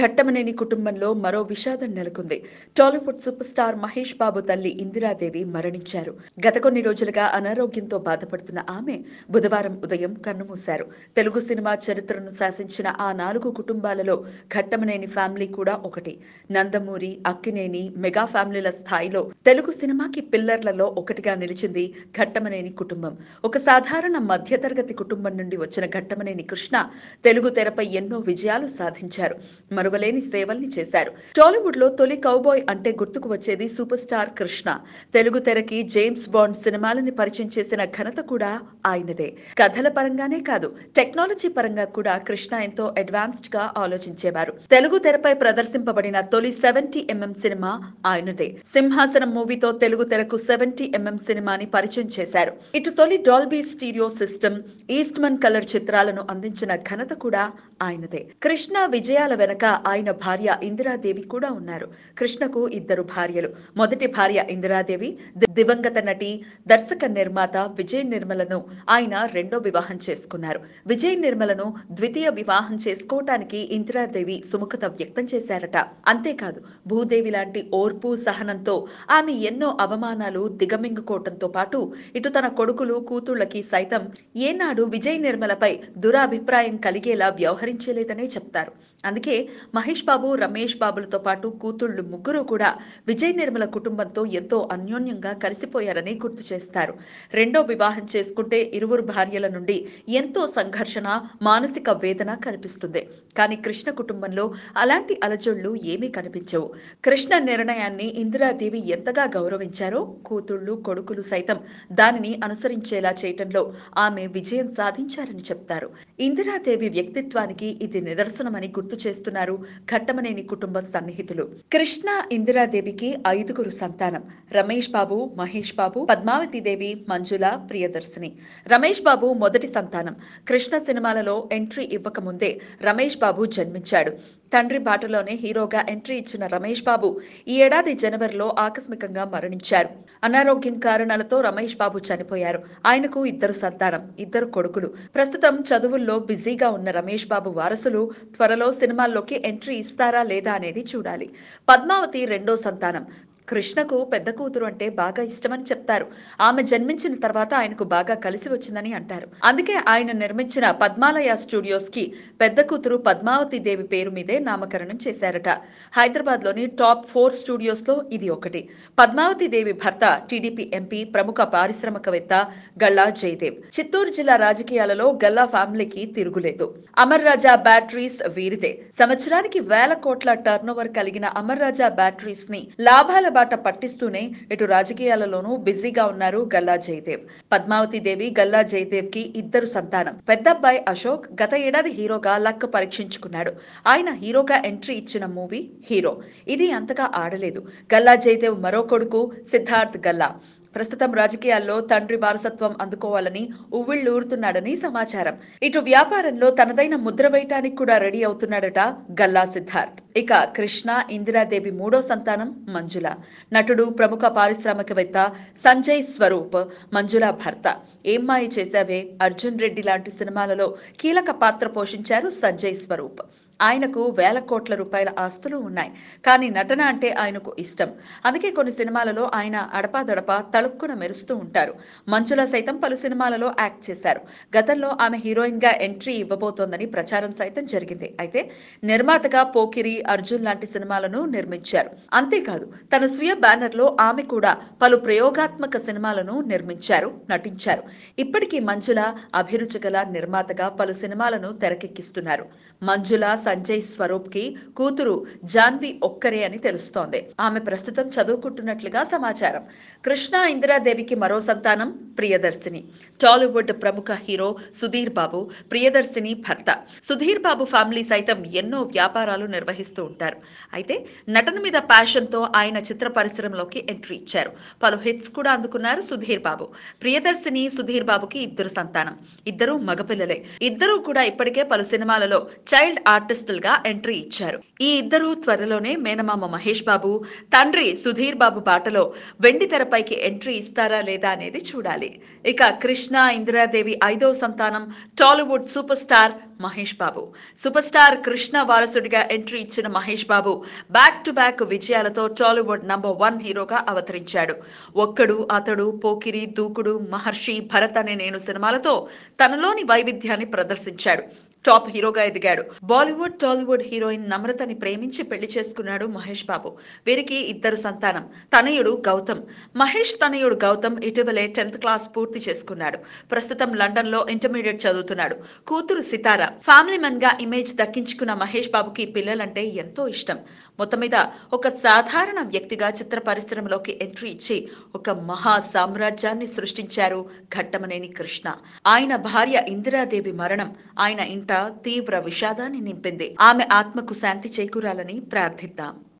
ఘట్టమనేని కుటుంబంలో మరో విషాదం నెలకొంది టాలీవుడ్ సూపర్ స్టార్ మహేష్ బాబు తల్లి ఇందిరాదేవి మరణించారు గత కొన్ని రోజులుగా అనారోగ్యంతో బాధపడుతున్న ఆమె బుధవారం ఉదయం కన్నుమూశారు తెలుగు సినిమా చరిత్రను శాసించిన ఆ నాలుగు కుటుంబాలలో ఘట్టమనేని ఫ్యామిలీ కూడా ఒకటి నందమూరి అక్కినేని మెగా ఫ్యామిలీల స్థాయిలో తెలుగు సినిమాకి పిల్లర్లలో ఒకటిగా నిలిచింది ఘట్టమనేని కుటుంబం ఒక సాధారణ మధ్యతరగతి కుటుంబం నుండి వచ్చిన ఘట్టమనేని కృష్ణ తెలుగు తెరపై ఎన్నో విజయాలు సాధించారు మరువలేని సేవల్ని చేశారు టాలీవుడ్ లో తొలి కౌబాయ్ అంటే గుర్తుకు వచ్చేది సూపర్ స్టార్ కృష్ణ తెలుగు తెరకి జేమ్స్ బాండ్ సినిమాలని పరిచయం చేసిన ఘనత కూడా ఆయనదే కథల పరంగానే కాదు టెక్నాలజీ పరంగా కూడా కృష్ణ ఎంతో అడ్వాన్స్డ్ గా ఆలోచించేవారు తెలుగు తెరపై ప్రదర్శింపబడిన తొలి సెవెంటీ ఎంఎం సినిమా ఆయనదే సింహాసనం మూవీతో తెలుగు తెరకు సెవెంటీ ఎంఎం సినిమాని పరిచయం చేశారు ఇటు తొలి Dolby stereo system Eastman colour చిత్రాలను అందించిన ఘనత కూడా ఆయనదే కృష్ణ విజయాల వెనక ఆయన భార్య ఇందిరాదేవి కూడా ఉన్నారు కృష్ణకు ఇద్దరు భార్యలు మొదటి భార్య ఇందిరాదేవి దివంగత నటి దర్శక నిర్మాత విజయ్ నిర్మలను ఆయన రెండో వివాహం చేసుకున్నారు విజయ్ నిర్మలను ద్వితీయ వివాహం చేసుకోవటానికి ఇందిరాదేవి సుముఖత వ్యక్తం చేశారట అంతేకాదు భూదేవి లాంటి ఓర్పు సహనంతో ఆమె ఎన్నో అవమానాలు దిగమింగుకోవటంతో పాటు ఇటు తన కొడుకులు కూతుళ్లకి సైతం ఏనాడు విజయ్ నిర్మలపై దురాభిప్రాయం కలిగేలా వ్యవహరించలేదనే చెప్తారు అందుకే మహేష్ బాబు రమేష్ బాబులతో పాటు కూతుళ్లు ముగ్గురు కూడా విజయ్ నిర్మల కుటుంబంతో ఎంతో అన్యోన్యంగా కలిసిపోయారని గుర్తు చేస్తారు రెండో వివాహం చేసుకుంటే ఇరువురు భార్యల నుండి ఎంతో సంఘర్షణ మానసిక వేదన కనిపిస్తుంది కానీ కృష్ణ కుటుంబంలో అలాంటి అలజోళ్లు ఏమీ కనిపించవు కృష్ణ నిర్ణయాన్ని ఇందిరాదేవి ఎంతగా గౌరవించారో కూతుళ్ళు కొడుకులు సైతం దానిని అనుసరించేలా చేయటంలో ఆమె విజయం సాధించారని చెప్తారు ఇందిరాదేవి వ్యక్తిత్వానికి ఇది నిదర్శనమని గుర్తు చేస్తున్నారు ఉన్నారు ఘట్టమనేని కుటుంబ సన్నిహితులు కృష్ణ ఇందిరాదేవికి ఐదుగురు సంతానం రమేష్ బాబు మహేష్ బాబు పద్మావతిదేవి మంజుల ప్రియదర్శిని రమేష్ బాబు మొదటి సంతానం కృష్ణ సినిమాలలో ఎంట్రీ ఇవ్వకముందే రమేష్ బాబు జన్మించాడు తండ్రి బాటలోనే హీరోగా ఎంట్రీ ఇచ్చిన రమేష్ బాబు ఈ ఏడాది జనవరిలో ఆకస్మికంగా మరణించారు అనారోగ్యం కారణాలతో రమేష్ బాబు చనిపోయారు ఆయనకు ఇద్దరు సంతానం ఇద్దరు కొడుకులు ప్రస్తుతం చదువుల్లో బిజీగా ఉన్న రమేష్ బాబు వారసులు త్వరలో సినిమాల్లోకి ఎంట్రీ ఇస్తారా లేదా అనేది చూడాలి పద్మావతి రెండో సంతానం కృష్ణకు పెద్ద కూతురు అంటే బాగా ఇష్టమని చెప్తారు ఆమె జన్మించిన తర్వాత ఆయనకు బాగా కలిసి వచ్చిందని అంటారు అందుకే ఆయన నిర్మించిన పద్మాలయ స్టూడియోస్ కి పెద్ద కూతురు పద్మావతి దేవి పేరు మీదే నామకరణం చేశారట హైదరాబాద్ లోని టాప్ ఫోర్ స్టూడియోస్ లో ఇది ఒకటి పద్మావతి దేవి భర్త టీడీపీ ఎంపీ ప్రముఖ పారిశ్రామికవేత్త గల్లా జయదేవ్ చిత్తూరు జిల్లా రాజకీయాలలో గల్లా ఫ్యామిలీకి తిరుగులేదు అమర్ రాజా బ్యాటరీస్ వీరిదే సంవత్సరానికి వేల కోట్ల ఓవర్ కలిగిన అమర్ రాజా బ్యాటరీస్ ని లాభాల బాట పట్టిస్తూనే ఇటు రాజకీయాలలోనూ బిజీగా ఉన్నారు గల్లా జయదేవ్ పద్మావతి దేవి గల్లా జయదేవ్ కి ఇద్దరు సంతానం పెద్దబ్బాయి అశోక్ గత ఏడాది హీరోగా లక్ పరీక్షించుకున్నాడు ఆయన హీరోగా ఎంట్రీ ఇచ్చిన మూవీ హీరో ఇది అంతగా ఆడలేదు గల్లా జయదేవ్ మరో కొడుకు సిద్ధార్థ్ గల్లా ప్రస్తుతం రాజకీయాల్లో తండ్రి వారసత్వం అందుకోవాలని ఉవ్విళ్ళూరుతున్నాడని సమాచారం ఇటు వ్యాపారంలో తనదైన ముద్ర వేయటానికి కూడా రెడీ అవుతున్నాడట గల్లా సిద్ధార్థ్ ఇక కృష్ణ ఇందిరాదేవి మూడో సంతానం మంజుల నటుడు ప్రముఖ పారిశ్రామికవేత్త సంజయ్ స్వరూప్ మంజుల భర్త ఏమ్మాయి చేశావే అర్జున్ రెడ్డి లాంటి సినిమాలలో కీలక పాత్ర పోషించారు సంజయ్ స్వరూప్ ఆయనకు వేల కోట్ల రూపాయల ఆస్తులు ఉన్నాయి కానీ నటన అంటే ఆయనకు ఇష్టం అందుకే కొన్ని సినిమాలలో ఆయన అడపాదడపా తళుక్కున మెరుస్తూ ఉంటారు మంచుల సైతం పలు సినిమాలలో యాక్ట్ చేశారు గతంలో ఆమె హీరోయిన్గా ఎంట్రీ ఇవ్వబోతోందని ప్రచారం సైతం జరిగింది అయితే నిర్మాతగా పోకిరి అర్జున్ లాంటి సినిమాలను నిర్మించారు అంతేకాదు తన స్వీయ బ్యానర్లో ఆమె కూడా పలు ప్రయోగాత్మక సినిమాలను నిర్మించారు నటించారు ఇప్పటికీ మంజుల అభిరుచి గల నిర్మాతగా పలు సినిమాలను తెరకెక్కిస్తున్నారు మంజుల సంజయ్ స్వరూప్ కి కూతురు జాన్వి ఒక్కరే అని తెలుస్తోంది ఆమె ప్రస్తుతం చదువుకుంటున్నట్లుగా సమాచారం కృష్ణ ఇందిరాదేవికి మరో సంతానం ప్రియదర్శిని టాలీవుడ్ ప్రముఖ హీరో సుధీర్ బాబు ప్రియదర్శిని భర్త సుధీర్ బాబు ఫ్యామిలీ సైతం ఎన్నో వ్యాపారాలు నిర్వహిస్తూ ఉంటారు అయితే నటన మీద ప్యాషన్తో ఆయన చిత్ర పరిశ్రమలోకి ఎంట్రీ ఇచ్చారు పలు హిట్స్ కూడా అందుకున్నారు సుధీర్ బాబు ప్రియదర్శిని సుధీర్ బాబుకి ఇద్దరు సంతానం ఇద్దరు మగపిల్లలే ఇద్దరూ కూడా ఇప్పటికే పలు సినిమాలలో చైల్డ్ ఆర్టిస్ట్ ఆర్టిస్టులుగా ఎంట్రీ ఇచ్చారు ఈ ఇద్దరు త్వరలోనే మేనమామ మహేష్ బాబు తండ్రి సుధీర్ బాబు బాటలో వెండి తెరపైకి ఎంట్రీ ఇస్తారా లేదా అనేది చూడాలి ఇక కృష్ణ ఇందిరాదేవి ఐదో సంతానం Tollywood super star Mahesh Babu super star Krishna వారసుడిగా ఎంట్రీ ఇచ్చిన Mahesh Babu back to back విజయాలతో టాలీవుడ్ నంబర్ వన్ హీరోగా అవతరించాడు ఒక్కడు అతడు పోకిరి దూకుడు మహర్షి భరత్ అనే నేను సినిమాలతో తనలోని వైవిధ్యాన్ని ప్రదర్శించాడు టాప్ హీరోగా ఎదిగాడు బాలీవుడ్ టాలీవుడ్ హీరోయిన్ నమ్రతని ప్రేమించి పెళ్లి చేసుకున్నాడు మహేష్ బాబు వీరికి ఇద్దరు సంతానం తనయుడు గౌతమ్ మహేష్ తనయుడు గౌతమ్ ఇటీవలే టెన్త్ క్లాస్ పూర్తి చేసుకున్నాడు ప్రస్తుతం లండన్లో ఇంటర్మీడియట్ చదువుతున్నాడు కూతురు సితారా ఫ్యామిలీ మెన్ గా ఇమేజ్ దక్కించుకున్న మహేష్ బాబుకి పిల్లలంటే ఎంతో ఇష్టం మొత్తం మీద ఒక సాధారణ వ్యక్తిగా చిత్ర పరిశ్రమలోకి ఎంట్రీ ఇచ్చి ఒక మహా సామ్రాజ్యాన్ని సృష్టించారు ఘట్టమనేని కృష్ణ ఆయన భార్య ఇందిరాదేవి మరణం ఆయన ఇంట తీవ్ర విషాదాన్ని నింపింది ఆమె ఆత్మకు శాంతి చేకూరాలని ప్రార్థిద్దాం